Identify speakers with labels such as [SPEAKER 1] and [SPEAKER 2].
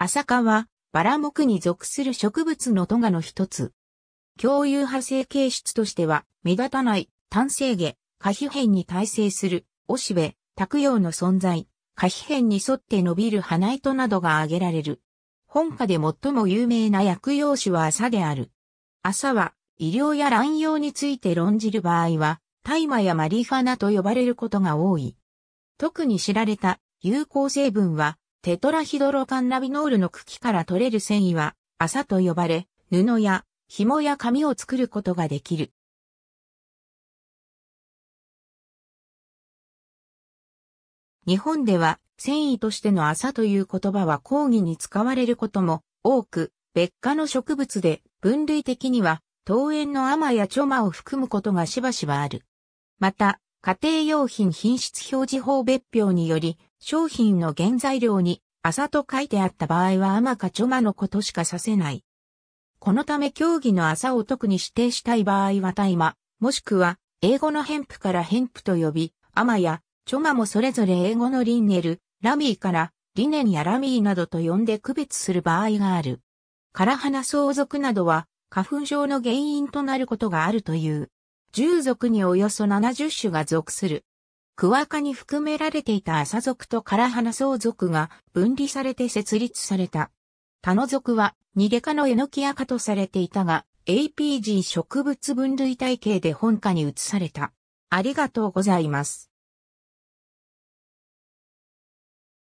[SPEAKER 1] アサカは、バラ木
[SPEAKER 2] に属する植物のトガの一つ。共有派生形質としては、目立たない、単性下、可皮片に耐性する、おしべ、卓葉の存在、可皮片に沿って伸びる花糸などが挙げられる。本家で最も有名な薬用種はアサである。アサは、医療や乱用について論じる場合は、大麻やマリファナと呼ばれることが多い。特に知られた有効成分は、テトラヒドロカンナビノールの茎から取れる繊維は、麻と呼ばれ、布や紐や紙を作ることができる。日本では、繊維としての麻という言葉は講義に使われることも多く、別科の植物で分類的には、桃園の甘やチョマを含むことがしばしばある。また、家庭用品品質表示法別表により、商品の原材料に、朝と書いてあった場合は甘かちょまのことしかさせない。このため競技の朝を特に指定したい場合は大麻、もしくは、英語のヘンプからヘンプと呼び、アマや、チョマもそれぞれ英語のリンネル、ラミーから、リネンやラミーなどと呼んで区別する場合がある。カラハナ相続などは、花粉症の原因となることがあるという。1族におよそ70種が属する。クワカに含められていたサ族とカラハナソ族が分離されて設立された。他の族はニデ科のエノキア科とされていたが、APG 植物分類体系で本科に移された。ありがとうございます。